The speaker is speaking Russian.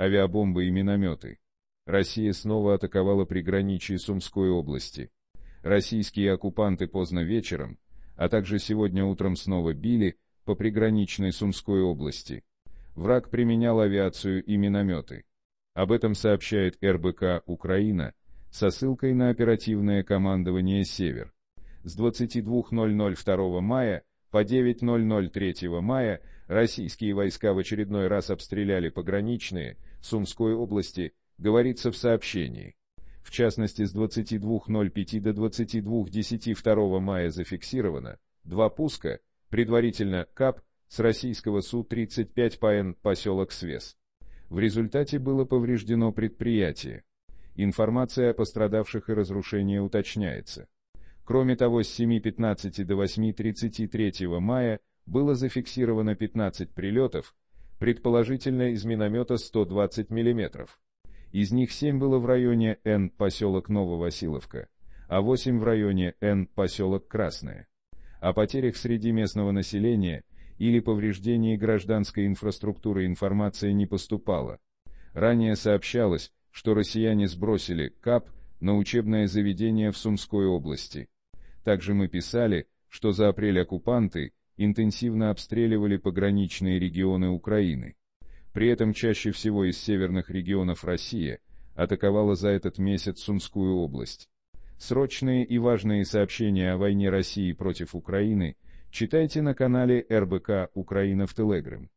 авиабомбы и минометы. Россия снова атаковала приграничие Сумской области. Российские оккупанты поздно вечером, а также сегодня утром снова били по приграничной Сумской области. Враг применял авиацию и минометы. Об этом сообщает РБК «Украина» со ссылкой на оперативное командование «Север». С 22.00 2 мая по 9.00 мая российские войска в очередной раз обстреляли пограничные Сумской области, говорится в сообщении. В частности, с 22.05 до 22.10 2 мая зафиксировано два пуска, предварительно КАП, с российского Су-35 по Н поселок Свес. В результате было повреждено предприятие. Информация о пострадавших и разрушении уточняется. Кроме того, с 7.15 до 8.33 мая было зафиксировано 15 прилетов, предположительно из миномета 120 мм. Из них 7 было в районе Н поселок Нововасиловка, а 8 в районе Н поселок Красное. О потерях среди местного населения или повреждении гражданской инфраструктуры информация не поступала. Ранее сообщалось, что россияне сбросили КАП на учебное заведение в Сумской области. Также мы писали, что за апрель оккупанты интенсивно обстреливали пограничные регионы Украины. При этом чаще всего из северных регионов России атаковала за этот месяц Сумскую область. Срочные и важные сообщения о войне России против Украины читайте на канале РБК «Украина в Телеграм».